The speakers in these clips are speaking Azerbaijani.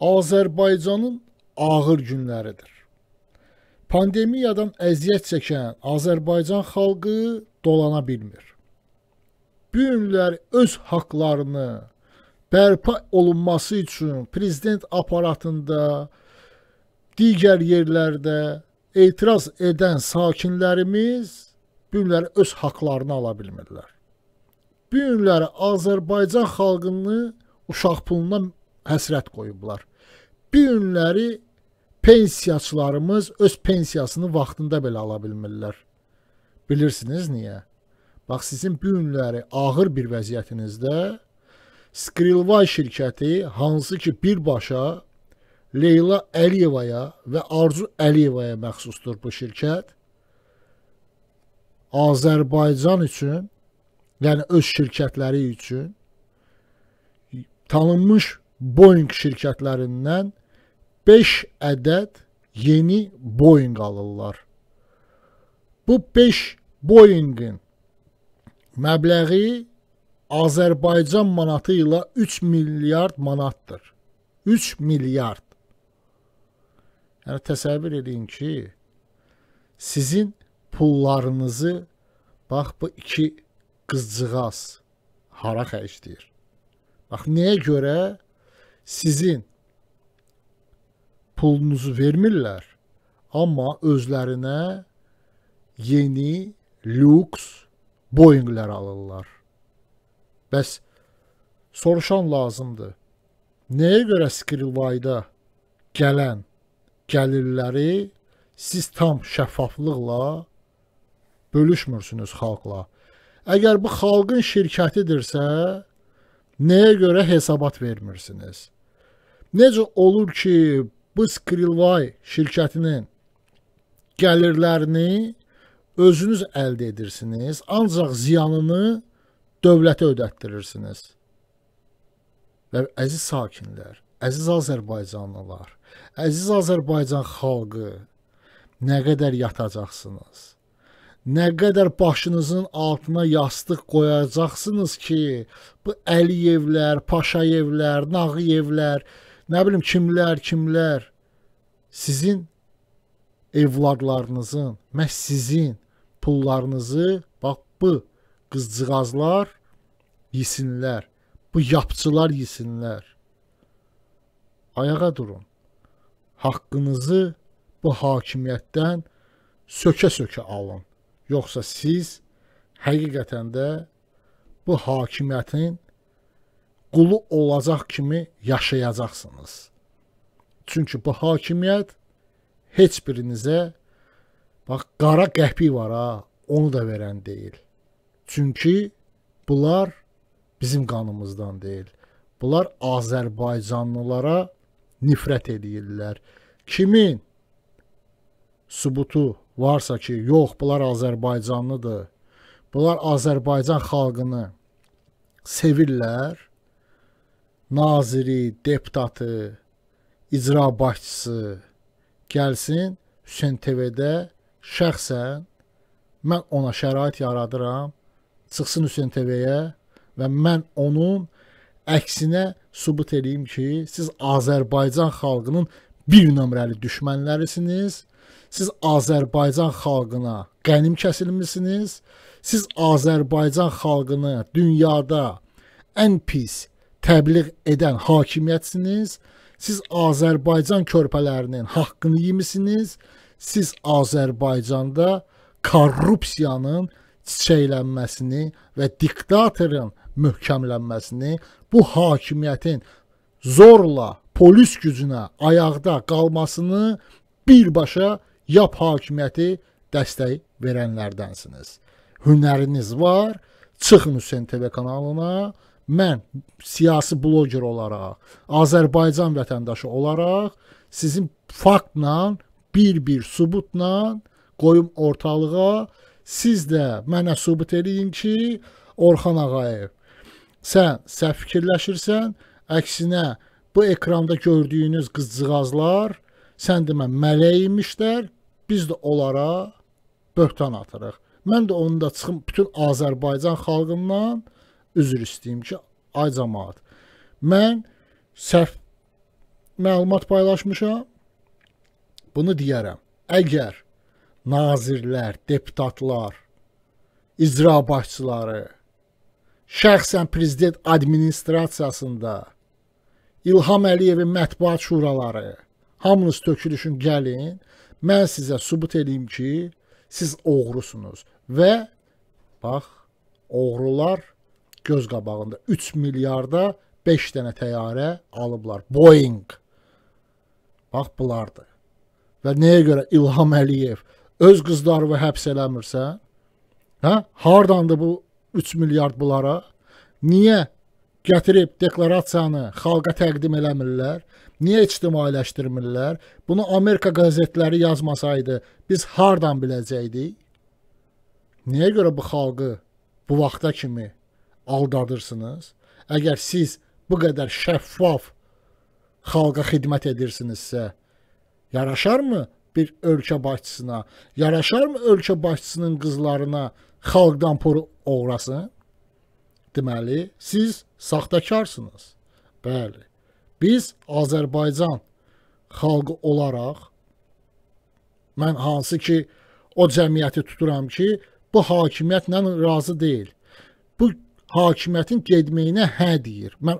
Azərbaycanın ağır günləridir. Pandemiyadan əziyyət çəkən Azərbaycan xalqı dolana bilmir. Bu günlər öz haqqlarını bərpa olunması üçün prezident aparatında, digər yerlərdə etiraz edən sakinlərimiz bu günlər öz haqqlarını ala bilmirlər. Bu günlər Azərbaycan xalqını uşaq puluna həsrət qoyublar. Bir günləri pensiyaçılarımız öz pensiyasını vaxtında belə ala bilmirlər. Bilirsiniz niyə? Bax sizin bu günləri ağır bir vəziyyətinizdə Skrilvay şirkəti hansı ki birbaşa Leyla Əliyevaya və Arzu Əliyevaya məxsusdur bu şirkət. Azərbaycan üçün, yəni öz şirkətləri üçün tanınmış Boeing şirkətlərindən 5 ədəd yeni Boeing alırlar. Bu 5 Boeing-in məbləği Azərbaycan manatı ilə 3 milyard manatdır. 3 milyard. Yəni təsəvvür edin ki, sizin pullarınızı bax bu iki qızcığaz hara xərcləyir. Bax niyə görə sizin pulunuzu vermirlər, amma özlərinə yeni lüks Boeinglər alırlar. Bəs soruşan lazımdır. Nəyə görə Skrilvayda gələn gəlirləri siz tam şəffaflıqla bölüşmürsünüz xalqla? Əgər bu xalqın şirkətidirsə, Nəyə görə hesabat vermirsiniz? Necə olur ki, bu Skrilvay şirkətinin gəlirlərini özünüz əldə edirsiniz, ancaq ziyanını dövlətə ödətdirirsiniz. Və əziz sakinlər, əziz Azərbaycanlılar, əziz Azərbaycan xalqı nə qədər yatacaqsınız? Nə qədər başınızın altına yastıq qoyacaqsınız ki, bu Əliyevlər, Paşayevlər, Nağıyevlər, nə bilim kimlər, kimlər sizin evladlarınızın, məhz sizin pullarınızı bax bu qızcığazlar yesinlər. Bu yapçılar yesinlər. Ayağa durun. Haqqınızı bu hakimiyyətdən sökə-sökə alın. Yoxsa siz həqiqətən də bu hakimiyyətin qulu olacaq kimi yaşayacaqsınız. Çünki bu hakimiyyət heç birinizə bax qara qəpik var ha, onu da verən deyil. Çünki bunlar bizim qanımızdan deyil. Bunlar Azərbaycanlılara nifrət eləyirlər. Kimin subutu varsa ki, yox, bunlar Azərbaycanlıdır. Bunlar Azərbaycan xalqını sevirlər. Naziri, deputatı, icra başçısı gəlsin Hüseyn TV-də şəxsən mən ona şərait yaradıram. Çıxsın Hüseyn TV-yə və mən onun əksinə sübut edeyim ki, siz Azərbaycan xalqının bir nömrəli düşmənlərisiniz siz Azərbaycan xalqına qənim kəsilmisiniz. Siz Azərbaycan xalqını dünyada ən pis təbliğ edən hakimiyyətsiniz. Siz Azərbaycan körpələrinin haqqını yemisiniz. Siz Azərbaycanda korrupsiyanın çiçəklənməsini və diktatorun möhkəmlənməsini, bu hakimiyyətin zorla polis gücünə ayaqda qalmasını birbaşa yap hakimiyyəti dəstək verənlərdənsiniz. Hünəriniz var, çıxın Hüseyn TV kanalına. Mən siyasi bloger olaraq, Azərbaycan vətəndaşı olaraq sizin faktla, bir-bir sübutla qoyum ortalığa. Siz də mənə sübut eləyin ki, Orxan Ağayev sən səhv fikirləşirsən, əksinə bu ekranda gördüyünüz qızcığazlar sən demə mələk imişlər, biz də onlara böhtan atırıq. Mən də onda çıxım bütün Azərbaycan xalqından üzr istəyim ki, ay cəmaət. Mən səhv məlumat paylaşmışam. Bunu deyərəm. Əgər nazirlər, deputatlar, icra başçıları şəxsən prezident administrasiyasında İlham Əliyevin mətbuat şuraları Hamınız tökülüşün gəlin. Mən sizə sübut edeyim ki, siz oğrusunuz və bax oğrular göz qabağında 3 milyarda 5 dənə təyyarə alıblar. Boeing. Bax bunlardır. Və nəyə görə İlham Əliyev öz qızlarını həbs eləmirsə? Hə? Hardandır bu 3 milyard bunlara? Niyə gətirib deklarasiyanı xalqa təqdim eləmirlər? Niyə ictimailəşdirmirlər? Bunu Amerika qəzetləri yazmasaydı, biz hardan biləcəkdik? Niyə görə bu xalqı bu vaxta kimi aldadırsınız? Əgər siz bu qədər şəffaf xalqa xidmət edirsinizsə, yaraşarmı bir ölkə başçısına, yaraşarmı ölkə başçısının qızlarına xalqdan pul oğrasın? Deməli, siz saxtakarsınız. Bəli. Biz Azərbaycan xalqı olaraq mən hansı ki o cəmiyyəti tuturam ki, bu hakimiyyətlə razı deyil. Bu hakimiyyətin getməyinə hə deyir. Mən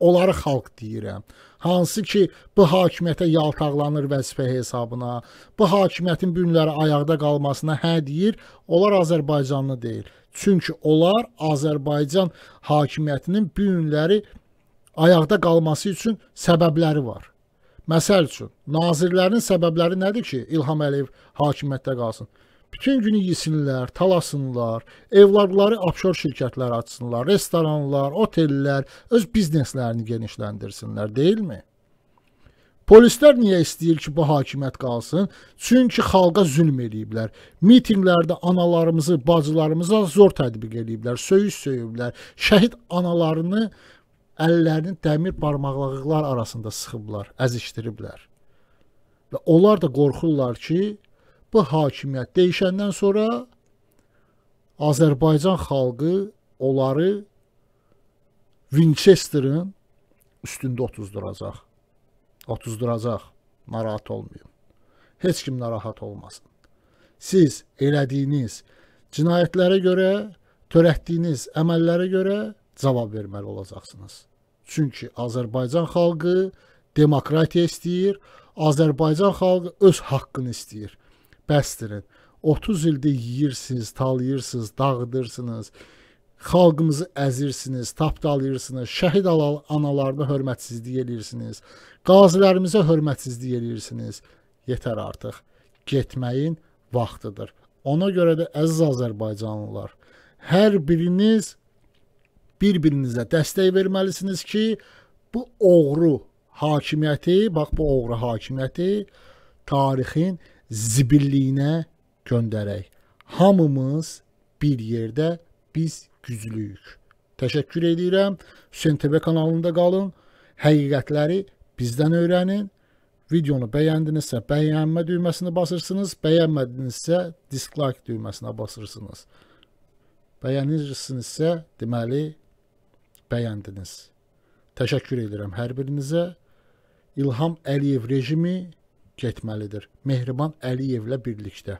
onları xalq deyirəm. Hansı ki, bu hakimiyyətə yaltaqlanır vəzifə hesabına, bu hakimiyyətin bu günləri ayaqda qalmasına hə deyir, onlar Azərbaycanlı deyil. Çünki onlar Azərbaycan hakimiyyətinin bu günləri ayaqda qalması üçün səbəbləri var. Məsəl üçün, nazirlərin səbəbləri nədir ki, İlham Əliyev hakimiyyətdə qalsın? Bütün günü yesinlər, talasınlar, evladları offshore şirkətlər açsınlar, restoranlar, otellər, öz bizneslərini genişləndirsinlər, deyilmi? Polislər niyə istəyir ki, bu hakimiyyət qalsın? Çünki xalqa zülm eləyiblər. Mitinqlərdə analarımızı, bacılarımıza zor tətbiq eləyiblər, söyüş söyüblər. Şəhid analarını əllərini dəmir barmaqlıqlar arasında sıxıblar, əzişdiriblər. Və onlar da qorxurlar ki, bu hakimiyyət dəyişəndən sonra Azərbaycan xalqı onları Winchesterın üstündə otuzduracaq. Otuzduracaq. Narahat olmayın. Heç kim narahat olmasın. Siz elədiyiniz cinayətlərə görə, törətdiyiniz əməllərə görə cavab verməli olacaqsınız. Çünki Azərbaycan xalqı demokratiya istəyir, Azərbaycan xalqı öz haqqını istəyir bəsdirin. 30 ildir yeyirsiniz, talayırsınız, dağıdırsınız. Xalqımızı əzirsiniz, tapdalayırsınız, şəhid analarına hörmətsizlik eləyirsiniz, qazilərimizə hörmətsizlik eləyirsiniz. Yetər artıq. Getməyin vaxtıdır. Ona görə də əziz Azərbaycanlılar, hər biriniz bir-birinizə dəstək verməlisiniz ki, bu oğru hakimiyyəti, bax bu oğru hakimiyyəti tarixin zibilliyinə göndərək. Hamımız bir yerdə biz güclüyük. Təşəkkür edirəm. Hüseyn TV kanalında qalın. Həqiqətləri bizdən öyrənin. Videonu bəyəndinizsə bəyənmə düyməsini basırsınız, bəyənmədinizsə dislike düyməsinə basırsınız. Bəyənirsinizsə, deməli bəyəndiniz. Təşəkkür edirəm hər birinizə. İlham Əliyev rejimi getməlidir. Mehriban Əliyevlə birlikdə.